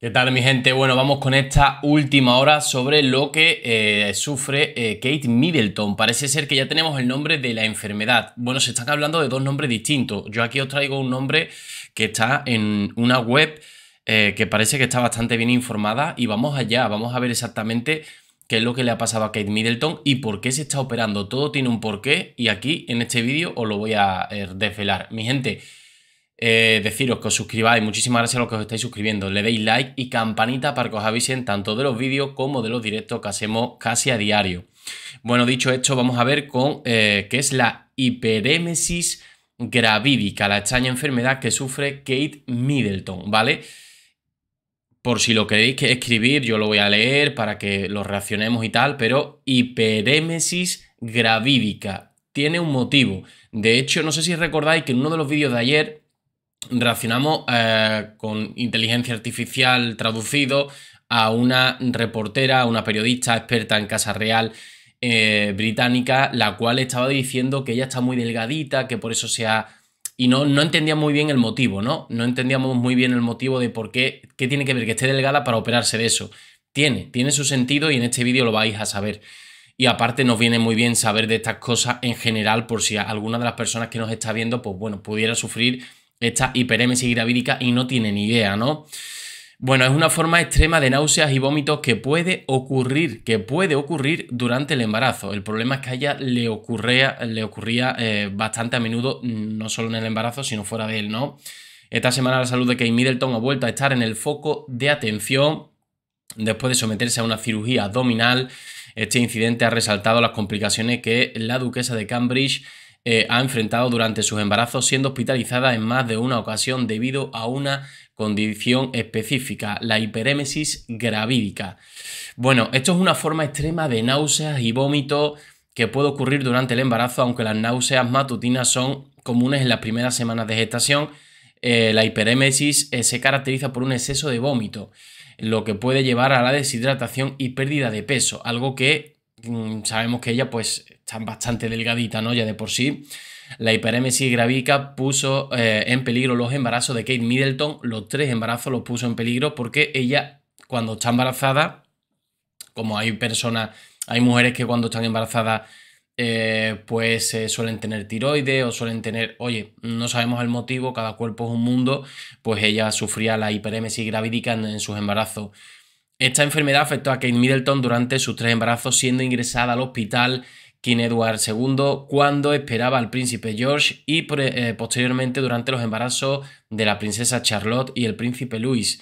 ¿Qué tal mi gente? Bueno, vamos con esta última hora sobre lo que eh, sufre eh, Kate Middleton. Parece ser que ya tenemos el nombre de la enfermedad. Bueno, se están hablando de dos nombres distintos. Yo aquí os traigo un nombre que está en una web eh, que parece que está bastante bien informada y vamos allá, vamos a ver exactamente qué es lo que le ha pasado a Kate Middleton y por qué se está operando. Todo tiene un porqué y aquí en este vídeo os lo voy a desvelar. Mi gente, eh, deciros que os suscribáis, muchísimas gracias a los que os estáis suscribiendo, le deis like y campanita para que os avisen tanto de los vídeos como de los directos que hacemos casi a diario. Bueno, dicho esto, vamos a ver con eh, qué es la hiperémesis gravídica, la extraña enfermedad que sufre Kate Middleton, ¿vale? Por si lo queréis que escribir, yo lo voy a leer para que lo reaccionemos y tal, pero hiperémesis gravídica tiene un motivo. De hecho, no sé si recordáis que en uno de los vídeos de ayer reaccionamos eh, con inteligencia artificial traducido a una reportera, una periodista experta en Casa Real eh, británica, la cual estaba diciendo que ella está muy delgadita, que por eso se ha... Y no, no entendíamos muy bien el motivo, ¿no? No entendíamos muy bien el motivo de por qué, qué tiene que ver que esté delgada para operarse de eso. Tiene, tiene su sentido y en este vídeo lo vais a saber. Y aparte nos viene muy bien saber de estas cosas en general por si alguna de las personas que nos está viendo, pues bueno, pudiera sufrir esta hiperemesis gravídica y no tiene ni idea, ¿no? Bueno, es una forma extrema de náuseas y vómitos que puede ocurrir, que puede ocurrir durante el embarazo. El problema es que a ella le ocurría, eh, bastante a menudo, no solo en el embarazo, sino fuera de él, ¿no? Esta semana la salud de Kate Middleton ha vuelto a estar en el foco de atención después de someterse a una cirugía abdominal. Este incidente ha resaltado las complicaciones que la duquesa de Cambridge eh, ha enfrentado durante sus embarazos, siendo hospitalizada en más de una ocasión debido a una condición específica, la hiperémesis gravídica. Bueno, esto es una forma extrema de náuseas y vómitos que puede ocurrir durante el embarazo, aunque las náuseas matutinas son comunes en las primeras semanas de gestación. Eh, la hiperémesis eh, se caracteriza por un exceso de vómito, lo que puede llevar a la deshidratación y pérdida de peso, algo que mm, sabemos que ella pues ...están bastante delgaditas ¿no? Ya de por sí. La hiperémesis gravídica puso eh, en peligro los embarazos de Kate Middleton. Los tres embarazos los puso en peligro porque ella, cuando está embarazada, como hay personas, hay mujeres que cuando están embarazadas, eh, pues eh, suelen tener tiroides o suelen tener, oye, no sabemos el motivo, cada cuerpo es un mundo, pues ella sufría la hiperémesis gravídica en sus embarazos. Esta enfermedad afectó a Kate Middleton durante sus tres embarazos, siendo ingresada al hospital King Edward II cuando esperaba al príncipe George y eh, posteriormente durante los embarazos de la princesa Charlotte y el príncipe Luis.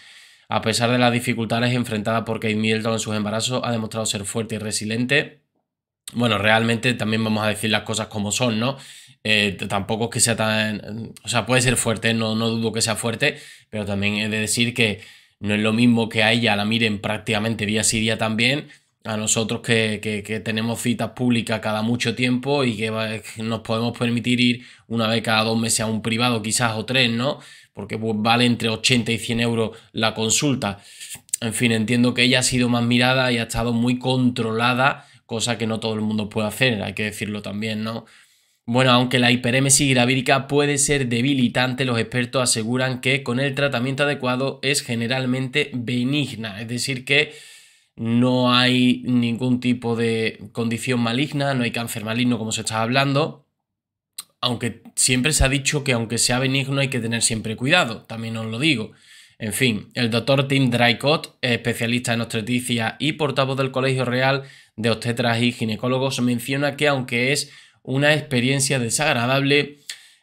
A pesar de las dificultades enfrentadas por Kate Middleton en sus embarazos, ha demostrado ser fuerte y resiliente. Bueno, realmente también vamos a decir las cosas como son, ¿no? Eh, tampoco es que sea tan... Mm, o sea, puede ser fuerte, no, no dudo que sea fuerte, pero también he de decir que no es lo mismo que a ella la miren prácticamente día sí día también a nosotros que, tenemos citas públicas cada mucho tiempo y que nos podemos permitir ir una vez cada dos meses a un privado, quizás o tres, ¿no? Porque pues, vale entre 80 y 100 euros la consulta. En fin, entiendo que ella ha sido más mirada y ha estado muy controlada, cosa que no todo el mundo puede hacer, hay que decirlo también, ¿no? Bueno, aunque la hiperemesis gravídica puede ser debilitante, los expertos aseguran que con el tratamiento adecuado es generalmente benigna, es decir, que no hay ningún tipo de condición maligna, no hay cáncer maligno como se está hablando, aunque siempre se ha dicho que aunque sea benigno hay que tener siempre cuidado, también os lo digo. En fin, el doctor Tim Drycott, especialista en obstetricia y portavoz del Colegio Real de Obstetras y Ginecólogos, menciona que aunque es una experiencia desagradable,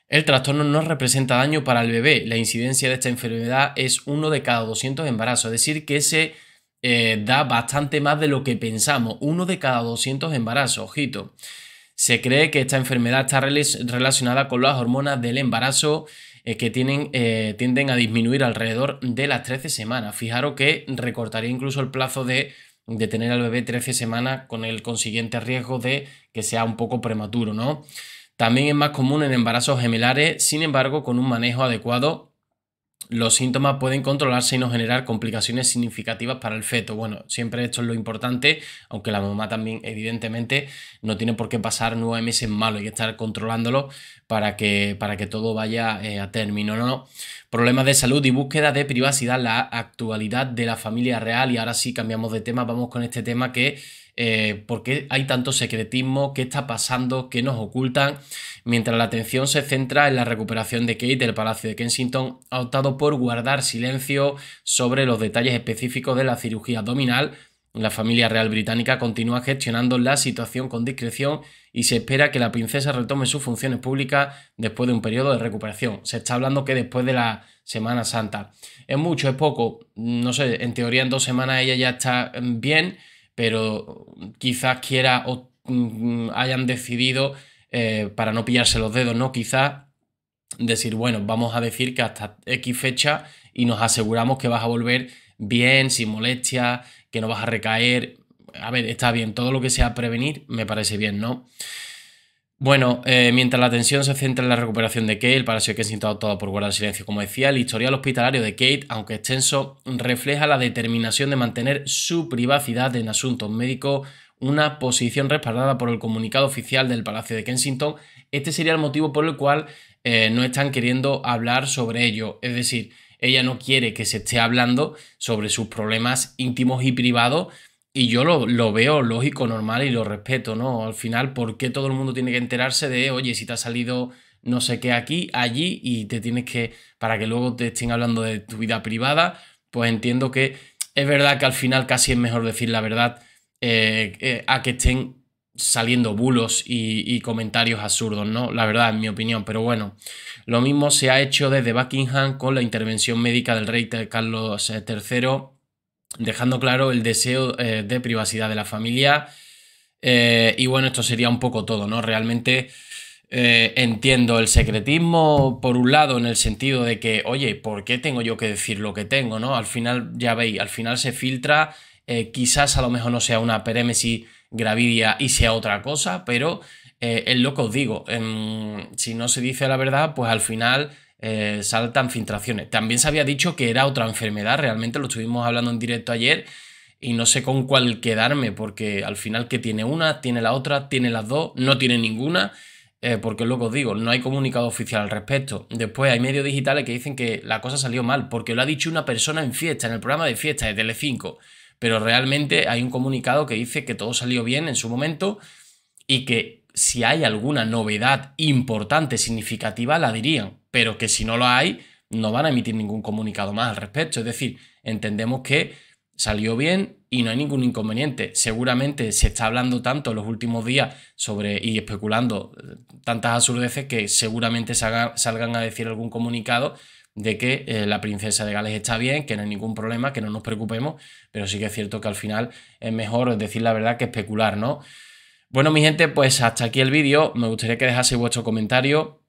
el trastorno no representa daño para el bebé. La incidencia de esta enfermedad es uno de cada 200 embarazos, es decir, que ese eh, da bastante más de lo que pensamos, uno de cada 200 embarazos, ojito. Se cree que esta enfermedad está relacionada con las hormonas del embarazo eh, que tienen, eh, tienden a disminuir alrededor de las 13 semanas. Fijaros que recortaría incluso el plazo de, de tener al bebé 13 semanas con el consiguiente riesgo de que sea un poco prematuro, ¿no? También es más común en embarazos gemelares, sin embargo, con un manejo adecuado los síntomas pueden controlarse y no generar complicaciones significativas para el feto. Bueno, siempre esto es lo importante, aunque la mamá también evidentemente no tiene por qué pasar nueve meses malo y estar controlándolo para que, para que todo vaya eh, a término, ¿no? Problemas de salud y búsqueda de privacidad, la actualidad de la familia real. Y ahora sí cambiamos de tema, vamos con este tema que, eh, ¿por qué hay tanto secretismo? ¿Qué está pasando? ¿Qué nos ocultan? Mientras la atención se centra en la recuperación de Kate del Palacio de Kensington, ha optado por guardar silencio sobre los detalles específicos de la cirugía abdominal la familia real británica continúa gestionando la situación con discreción y se espera que la princesa retome sus funciones públicas después de un periodo de recuperación. Se está hablando que después de la Semana Santa. Es mucho, es poco. No sé, en teoría en dos semanas ella ya está mm, bien, pero quizás quiera o mm, hayan decidido, eh, para no pillarse los dedos, ¿no? Quizás decir, bueno, vamos a decir que hasta X fecha y nos aseguramos que vas a volver bien, sin molestias que no vas a recaer. A ver, está bien, todo lo que sea prevenir me parece bien, ¿no? Bueno, eh, mientras la atención se centra en la recuperación de Kate, el palacio de Kensington ha todo por guardar silencio, como decía, el historial hospitalario de Kate, aunque extenso, refleja la determinación de mantener su privacidad en asuntos médicos, una posición respaldada por el comunicado oficial del Palacio de Kensington. Este sería el motivo por el cual eh, no están queriendo hablar sobre ello. Es decir, ella no quiere que se esté hablando sobre sus problemas íntimos y privados. Y yo lo, veo lógico, normal y lo respeto, ¿no? Al final, ¿por qué todo el mundo tiene que enterarse de, oye, si te ha salido no sé qué aquí, allí, y te tienes que, para que luego te estén hablando de tu vida privada? Pues entiendo que es verdad que al final casi es mejor decir la verdad eh, eh, a que estén saliendo bulos y, comentarios absurdos, ¿no? La verdad, en mi opinión. Pero bueno, lo mismo se ha hecho desde Buckingham con la intervención médica del rey Carlos III, eh, dejando claro el deseo eh, de privacidad de la familia. Eh, y bueno, esto sería un poco todo, ¿no? Realmente entiendo el secretismo, por un lado, en el sentido de que, oye, ¿por qué tengo yo que decir lo que tengo, ¿no? Al final, ya veis, al final se filtra eh, quizás a lo mejor no sea una Peremesis gravidia y sea otra cosa, pero eh, es lo que os digo. Em, si no se dice la verdad, pues al final eh, saltan filtraciones. También se había dicho que era otra enfermedad, realmente lo estuvimos hablando en directo ayer y no sé con cuál quedarme, porque al final que tiene una, tiene la otra, tiene las dos, no tiene ninguna. porque es lo que os digo, no hay comunicado oficial al respecto. Después hay medios digitales que dicen que la cosa salió mal, porque lo ha dicho una persona en fiesta, en el programa de fiesta de Telecinco. 5 pero realmente hay un comunicado que dice que todo salió bien en su momento y que si hay alguna novedad importante, significativa, la dirían, pero que si no lo hay, no van a emitir ningún comunicado más al respecto. Es decir, entendemos que salió bien y no hay ningún inconveniente. Seguramente se está hablando tanto en los últimos días sobre y especulando tantas absurdeces que seguramente salgan a decir algún comunicado de que eh, la princesa de Gales está bien, que no hay ningún problema, que no nos preocupemos, pero sí que es cierto que al final es mejor decir la verdad que especular, ¿no? Bueno, mi gente, pues hasta aquí el vídeo. Me gustaría que dejaseis vuestro comentario.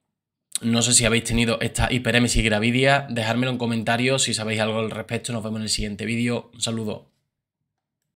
No sé si habéis tenido esta hiperémesis gravidia. Dejármelo en comentario si sabéis algo al respecto. Nos vemos en el siguiente vídeo. Un saludo.